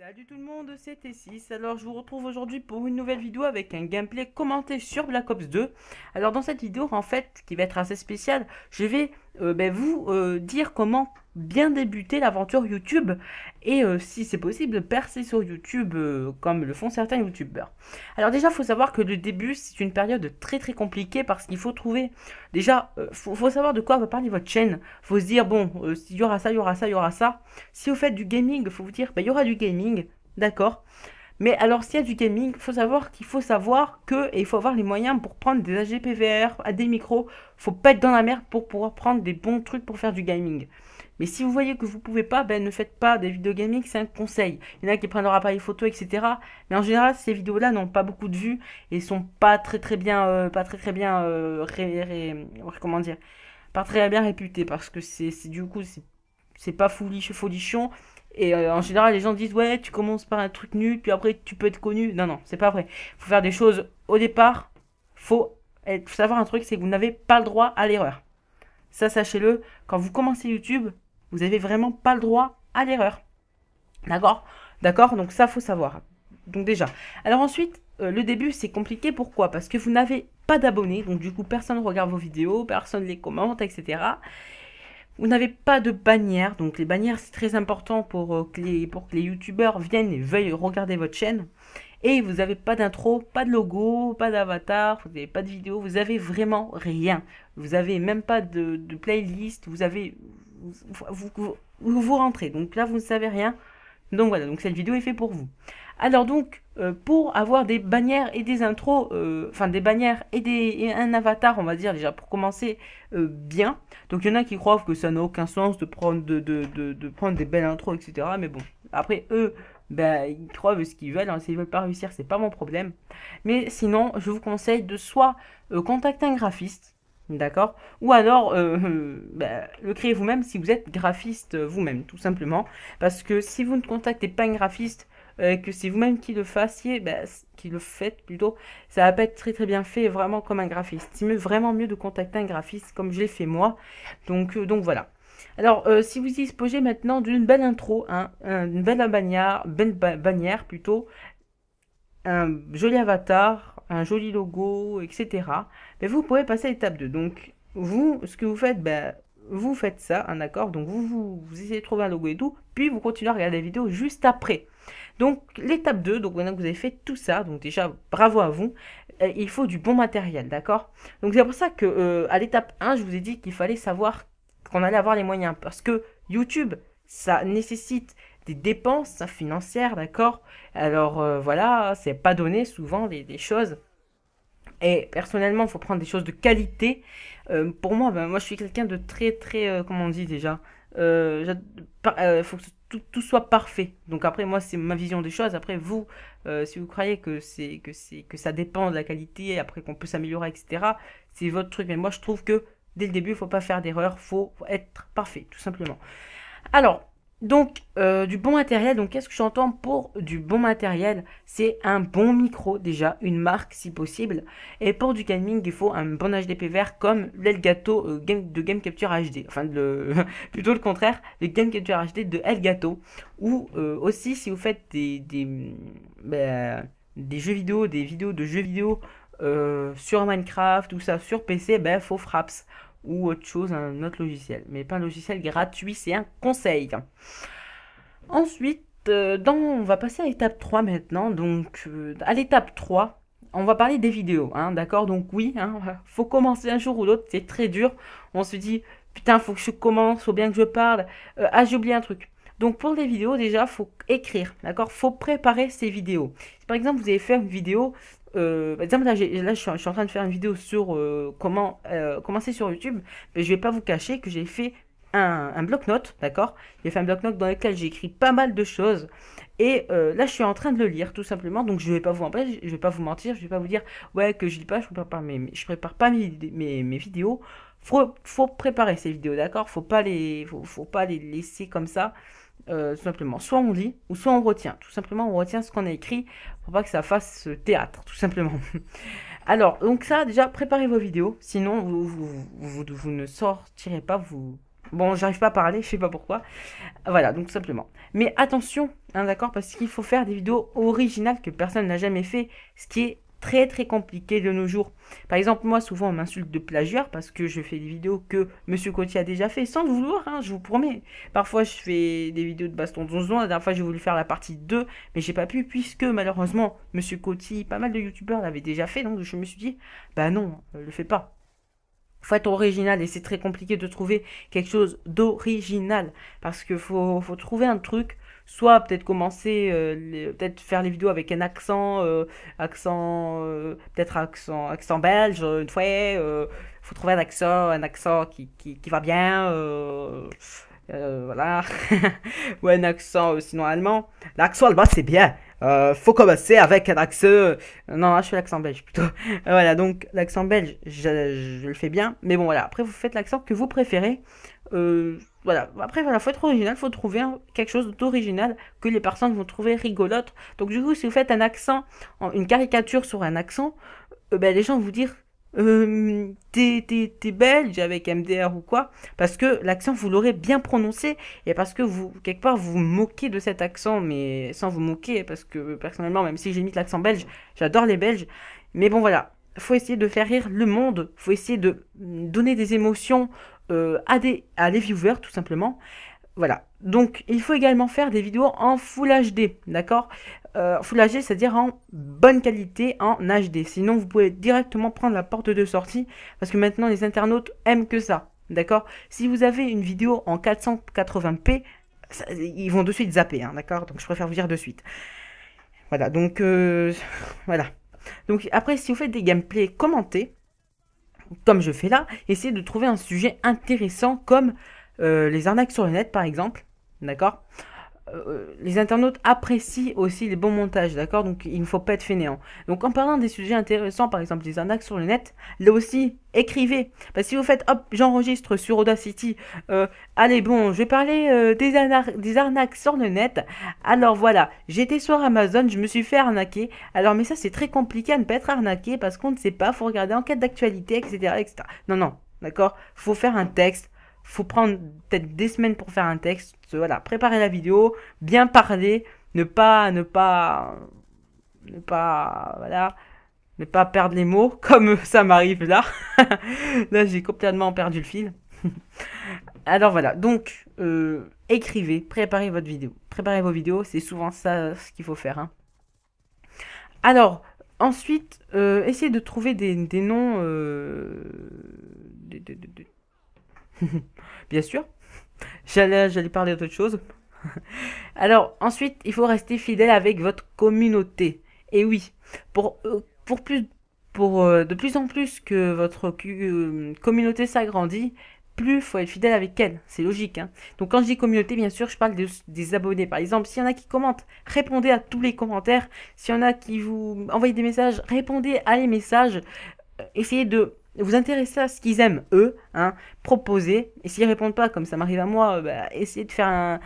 Salut tout le monde, c'est T6. Alors je vous retrouve aujourd'hui pour une nouvelle vidéo avec un gameplay commenté sur Black Ops 2. Alors dans cette vidéo en fait qui va être assez spéciale, je vais euh, ben, vous euh, dire comment bien débuter l'aventure YouTube et euh, si c'est possible percer sur YouTube comme le font certains YouTubeurs. Alors déjà il faut savoir que le début c'est une période très très compliquée parce qu'il faut trouver déjà faut, faut, savoir de quoi va parler votre chaîne. Faut se dire bon il y aura ça, il y aura ça, il y aura ça. Si vous faites du gaming faut vous dire ben, il y aura du gaming, d'accord. Mais alors, s'il y a du gaming, il faut savoir qu'il faut savoir que, et il faut avoir les moyens pour prendre des AGPVR, à des micros. faut pas être dans la merde pour pouvoir prendre des bons trucs pour faire du gaming. Mais si vous voyez que vous pouvez pas, ben ne faites pas des vidéos gaming, c'est un conseil. Il y en a qui prennent leur appareil photo, etc. Mais en général, ces vidéos-là n'ont pas beaucoup de vues et sont pas très très bien, euh, pas très très bien, euh, comment dire, pas très bien réputées parce que c'est du coup c'est pas folichon et euh, en général, les gens disent ouais, tu commences par un truc nu, puis après tu peux être connu. Non, non, c'est pas vrai. Faut faire des choses au départ. Faut, faut savoir un truc, c'est que vous n'avez pas le droit à l'erreur. Ça, sachez-le. Quand vous commencez YouTube, vous avez vraiment pas le droit à l'erreur. D'accord, d'accord. Donc ça, faut savoir. Donc déjà. Alors ensuite, euh, le début, c'est compliqué. Pourquoi Parce que vous n'avez pas d'abonnés, donc du coup, personne ne regarde vos vidéos, personne ne les commente, etc. Vous n'avez pas de bannière, donc les bannières c'est très important pour, euh, que les, pour youtubeurs viennent et veuillent regarder votre chaîne. Et vous n'avez pas d'intro, pas de logo, pas d'avatar, vous n'avez pas de vidéo, vous avez vraiment rien. Vous n'avez même pas de, playlist, vous avez... vous, vous rentrez, donc là vous ne savez rien. Donc voilà, donc cette vidéo est faite pour vous. Alors donc, euh, pour avoir des bannières et des intros, euh, enfin des bannières et, des, un avatar, on va dire déjà pour commencer euh, bien. Donc il y en a qui croient que ça n'a aucun sens de prendre, de, de, de, prendre des belles intros, etc. Mais bon, après eux, ben ils croient ce qu'ils veulent. Hein. S'ils veulent pas réussir, c'est pas mon problème. Mais sinon, je vous conseille de soit contacter un graphiste, D'accord Ou alors, euh, bah, le créez vous-même si vous êtes graphiste vous-même, tout simplement. Parce que si vous ne contactez pas un graphiste, euh, que c'est vous-même qui le fassiez, bah, qui le faites plutôt, ça va pas être très très bien fait, vraiment comme un graphiste. C'est vraiment mieux de contacter un graphiste comme je l'ai fait moi. Donc, euh, donc voilà. Alors, euh, si vous disposez maintenant d'une belle intro, hein, une belle bannière, belle bannière plutôt, un joli avatar, un joli logo, etc. Mais ben, vous pouvez passer à l'étape 2. Donc, vous, ce que vous faites, ben, vous faites ça, un accord. Donc, vous, vous, essayez de trouver un logo et tout. Puis, vous continuez à regarder la vidéo juste après. Donc, l'étape 2, donc maintenant que vous avez fait tout ça, donc déjà, bravo à vous. Euh, il faut du bon matériel, d'accord Donc, c'est pour ça que euh, à l'étape 1, je vous ai dit qu'il fallait savoir qu'on allait avoir les moyens. Parce que YouTube, ça nécessite dépenses financières, d'accord Alors euh, voilà, c'est pas donné souvent des, choses. Et personnellement, il faut prendre des choses de qualité. Euh, pour moi, ben, moi je suis quelqu'un de très très, euh, comment on dit déjà, il faut que tout, tout, soit parfait. Donc après, moi c'est ma vision des choses. Après vous, si vous croyez que c'est que c'est que ça dépend de la qualité, après qu'on peut s'améliorer, etc. C'est votre truc. Mais moi je trouve que dès le début, il faut pas faire d'erreur, faut être parfait, tout simplement. Alors, donc, euh, du bon matériel. Donc, qu'est-ce que j'entends pour du bon matériel C'est un bon micro, déjà, une marque si possible. Et pour du gaming, il faut un bon HDP vert comme l'Elgato euh, de Game Capture HD. Enfin, plutôt le contraire, le Game Capture HD de Elgato. Ou euh, aussi, si vous faites des, mm, bah, des, jeux vidéo, des vidéos de jeux vidéo sur Minecraft, tout ça, sur PC, ben, bah, faut Fraps ou autre chose, un autre logiciel. Mais pas un logiciel gratuit, c'est un conseil. Ensuite, euh, dans, on va passer à l'étape 3 maintenant. Donc, euh, à l'étape 3, on va parler des vidéos, hein, d'accord Donc oui, hein, faut commencer un jour ou l'autre, c'est très dur. On se dit, putain, faut que je commence, faut bien que je parle. Euh, ah, j'ai oublié un truc. Donc pour les vidéos, déjà, faut écrire, d'accord Faut préparer ces vidéos. par exemple, vous avez fait une vidéo, euh, par exemple, là, je, suis, en train de faire une vidéo sur euh, comment euh, commencer sur YouTube, mais je vais pas vous cacher que j'ai fait un, bloc-notes, d'accord J'ai fait un bloc-notes dans lequel j'ai écrit pas mal de choses. Et là, je suis en train de le lire, tout simplement. Donc, je vais pas vous je vais pas vous mentir, je ne vais pas vous dire ouais que je ne lis pas, je prépare prépare pas mes vidéos faut, préparer ces vidéos, d'accord Faut pas les, faut, pas les laisser comme ça, euh, tout simplement. Soit on lit, ou soit on retient. Tout simplement, on retient ce qu'on a écrit pour pas que ça fasse euh, théâtre, tout simplement. Alors, donc ça, déjà, préparez vos vidéos. Sinon, vous, ne sortirez pas, vous... Bon, j'arrive pas à parler, je sais pas pourquoi. Voilà, donc simplement. Mais attention, hein, d'accord, parce qu'il faut faire des vidéos originales que personne n'a jamais fait, ce qui est très très compliqué de nos jours. Par exemple, moi souvent on m'insulte de plagieur parce que je fais des vidéos que Monsieur Coty a déjà fait sans vouloir, hein, je vous promets. Parfois je fais des vidéos de baston de la dernière fois j'ai voulu faire la partie 2, mais j'ai pas pu puisque malheureusement Monsieur Coty, pas mal de youtubeurs l'avaient déjà fait, donc je me suis dit, bah non, euh, le fais pas. Faut être original et c'est très compliqué de trouver quelque chose d'original parce que faut, faut trouver un truc soit peut-être commencer, euh, peut-être faire les vidéos avec un accent, euh, accent, euh, peut-être accent, accent belge, une fois, il faut trouver un accent, un accent qui, qui, qui va bien. Euh, voilà. Ou un accent euh, sinon allemand. L'accent allemand, c'est bien. Euh, faut commencer avec un accent. Non, je fais l'accent belge plutôt. voilà, donc l'accent belge, je, le fais bien. Mais bon, voilà. Après, vous faites l'accent que vous préférez. voilà. Après, voilà, faut être original. Faut trouver quelque chose d'original que les personnes vont trouver rigolote. Donc, du coup, si vous faites un accent, une caricature sur un accent, ben, les gens vont vous dire t'es, belge avec MDR ou quoi, parce que l'accent vous l'aurez bien prononcé et parce que vous, quelque part, vous moquez de cet accent, mais sans vous moquer, parce que personnellement, même si j'imite l'accent belge, j'adore les Belges, mais bon voilà, faut essayer de faire rire le monde, faut essayer de donner des émotions euh, à, des, à les viewers tout simplement. Voilà. Donc, il faut également faire des vidéos en Full HD, d'accord Foulager, euh, c'est-à-dire en bonne qualité, en HD. Sinon, vous pouvez directement prendre la porte de sortie, parce que maintenant, les internautes aiment que ça. D'accord Si vous avez une vidéo en 480p, ils vont de suite zapper, hein, d'accord Donc, je préfère vous dire de suite. Voilà, donc, euh, voilà. Donc, après, si vous faites des gameplays commentés, comme je fais là, essayez de trouver un sujet intéressant comme euh, les arnaques sur le net, par exemple. D'accord euh, les internautes apprécient aussi les bons montages, d'accord Donc il ne faut pas être fainéant. Donc en parlant des sujets intéressants, par exemple des arnaques sur le net, là aussi, écrivez. Parce que si vous faites, hop, j'enregistre sur Audacity, euh, allez bon, je vais parler euh, des, arnaques sur le net. Alors voilà, j'étais sur Amazon, je me suis fait arnaquer. Alors mais ça c'est très compliqué à ne pas être arnaqué parce qu'on ne sait pas, faut regarder en quête d'actualité, etc. etc. Non, non, d'accord Faut faire un texte faut prendre peut-être des semaines pour faire un texte, voilà, préparer la vidéo, bien parler, ne pas, ne pas, ne pas, voilà, ne pas perdre les mots, comme ça m'arrive là. là, j'ai complètement perdu le fil. Alors voilà, donc euh, écrivez, préparez votre vidéo, préparez vos vidéos, c'est souvent ça ce qu'il faut faire. Hein. Alors ensuite, euh, essayez de trouver des, noms, euh, Bien sûr. J'allais, parler d'autre chose. Alors, ensuite, il faut rester fidèle avec votre communauté. Et oui, pour, euh, pour plus, pour, euh, de plus en plus que votre euh, communauté s'agrandit, plus faut être fidèle avec elle. C'est logique. Hein. Donc quand je dis communauté, bien sûr, je parle des abonnés. Par exemple, s'il y en a qui commentent, répondez à tous les commentaires. S'il y en a qui vous envoient des messages, répondez à les messages. Essayez de vous intéressez à ce qu'ils aiment, eux, hein, proposer. Et s'ils répondent pas, comme ça m'arrive à moi, euh, bah, essayez de faire un,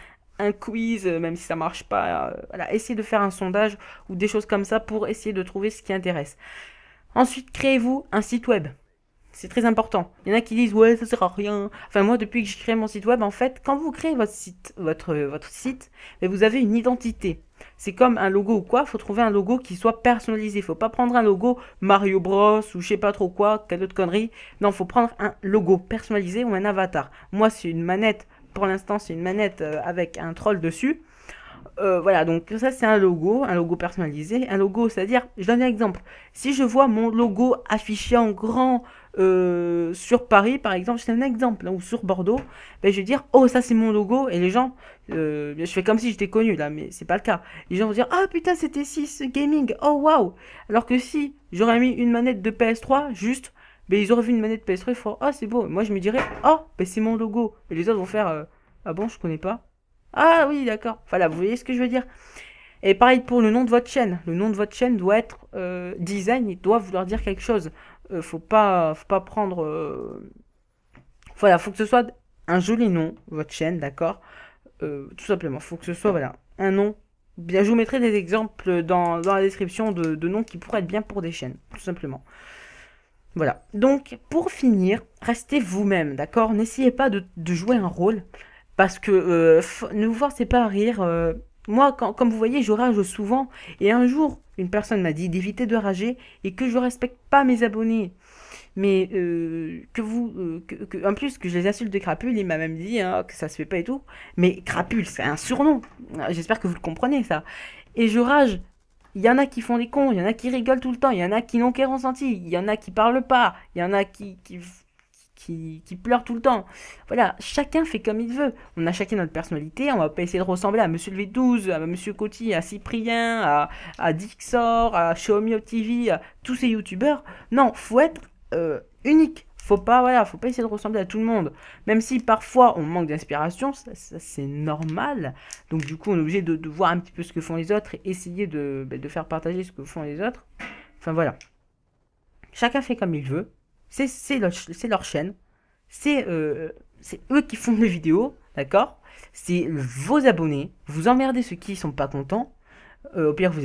quiz, euh, même si ça marche pas. Euh, essayez de faire un sondage ou des choses comme ça pour essayer de trouver ce qui intéresse. Ensuite, créez-vous un site web. C'est très important. Il y en a qui disent ouais, ça sert à rien. Enfin moi, depuis que j'ai créé mon site web, en fait, quand vous créez votre site, votre votre site, ben, vous avez une identité. C'est comme un logo ou quoi, faut trouver un logo qui soit personnalisé. Faut pas prendre un logo Mario Bros ou je sais pas trop quoi, quelle autre connerie. Non, faut prendre un logo personnalisé ou un avatar. Moi, c'est une manette. Pour l'instant, c'est une manette euh, avec un troll dessus. Euh, voilà, donc ça c'est un logo, un logo personnalisé, un logo, c'est-à-dire, je donne un exemple. Si je vois mon logo affiché en grand euh, sur Paris, par exemple, c'est un exemple, hein, ou sur Bordeaux, ben, je vais dire, oh ça c'est mon logo, et les gens, euh, je fais comme si j'étais connu là, mais c'est pas le cas. Les gens vont dire, ah putain c'était 6 Gaming, oh waouh Alors que si j'aurais mis une manette de PS3, juste, ben ils auraient vu une manette PS3, ils feront, oh c'est beau, moi je me dirais, oh, ben c'est mon logo, et les autres vont faire, ah bon, je connais pas. Ah oui, d'accord. Voilà, vous voyez ce que je veux dire. Et pareil pour le nom de votre chaîne. Le nom de votre chaîne doit être euh, design, il doit vouloir dire quelque chose. Il euh, faut pas, faut pas prendre. Euh, voilà, faut que ce soit un joli nom, votre chaîne, d'accord. tout simplement, faut que ce soit voilà un nom. Bien, je vous mettrai des exemples dans, la description de, de, noms qui pourraient être bien pour des chaînes, tout simplement. Voilà. Donc, pour finir, restez vous-même, d'accord N'essayez pas de, de jouer un rôle. Parce que euh, ne vous forcez pas à rire. Euh. moi, comme vous voyez, je rage souvent. Et un jour, une personne m'a dit d'éviter de rager et que je respecte pas mes abonnés. Mais euh, que vous. en plus, que je les insulte de crapule, il m'a même dit hein, que ça se fait pas et tout. Mais crapule, c'est un surnom. J'espère que vous le comprenez, ça. Et je rage. Il y en a qui font des cons, il y en a qui rigolent tout le temps, il y en a qui n'ont qu'un ressenti, il y en a qui parlent pas, il y en a qui, qui qui, pleure tout le temps. Voilà, chacun fait comme il veut. On a chacun notre personnalité, on va pas essayer de ressembler à Monsieur V12, à Monsieur Coty, à Cyprien, à, à Dixor, à Xiaomi TV, à tous ces youtubeurs. Non, faut être euh, unique. Faut pas, voilà, faut pas essayer de ressembler à tout le monde. Même si parfois on manque d'inspiration, ça, c'est normal. Donc du coup, on est obligé de, voir un petit peu ce que font les autres et essayer bah, de faire partager ce que font les autres. Enfin voilà. Chacun fait comme il veut. C'est leur, chaîne. Euh, c'est eux qui font les vidéos, d'accord C'est vos abonnés. Vous emmerdez ceux qui ne sont pas contents. Euh, au pire, vous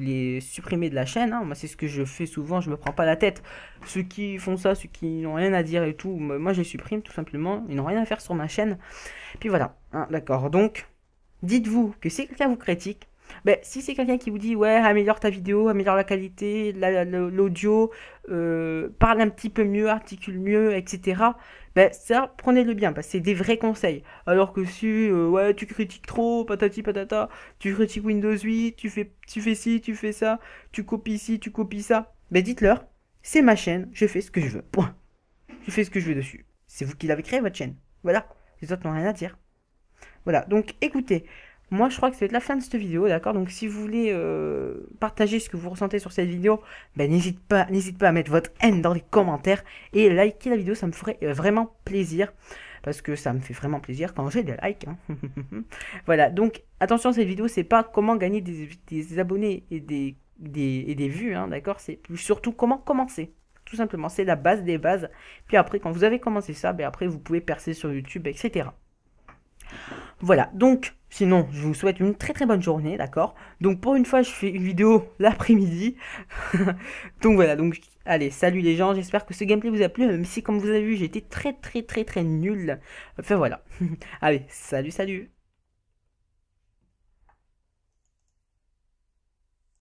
les, supprimez de la chaîne. Hein. Moi, c'est ce que je fais souvent. Je me prends pas la tête. Ceux qui font ça, ceux qui n'ont rien à dire et tout, moi, je les supprime tout simplement. Ils n'ont rien à faire sur ma chaîne. Puis voilà. Hein, d'accord. Donc, dites-vous que si quelqu'un vous critique, ben, si c'est quelqu'un qui vous dit ouais améliore ta vidéo, améliore la qualité, l'audio, euh, parle un petit peu mieux, articule mieux, etc. Ben ça prenez-le bien, parce que c'est des vrais conseils. Alors que si euh, ouais tu critiques trop, patati patata, tu critiques Windows 8, tu fais tu fais ci, tu fais ça, tu copies ci, tu copies ça, ben dites-leur c'est ma chaîne, je fais ce que je veux. Point. Je fais ce que je veux dessus. C'est vous qui l'avez créé votre chaîne. Voilà. Les autres n'ont rien à dire. Voilà. Donc écoutez. Moi, je crois que ça va être la fin de cette vidéo, d'accord Donc, si vous voulez euh, partager ce que vous ressentez sur cette vidéo, ben, n'hésite pas, n'hésite pas à mettre votre haine dans les commentaires et liker la vidéo, ça me ferait euh, vraiment plaisir. Parce que ça me fait vraiment plaisir quand j'ai des likes. Hein. voilà, donc attention, cette vidéo, c'est pas comment gagner des, des abonnés et des, des, et des vues, hein, d'accord C'est surtout comment commencer tout simplement. C'est la base des bases. Puis après, quand vous avez commencé ça, ben après, vous pouvez percer sur YouTube, etc. Voilà, donc Sinon, je vous souhaite une très très bonne journée, d'accord Donc pour une fois, je fais une vidéo l'après-midi. donc voilà, donc allez, salut les gens, j'espère que ce gameplay vous a plu, même si comme vous avez vu, j'étais très très très très nul. Enfin voilà. allez, salut salut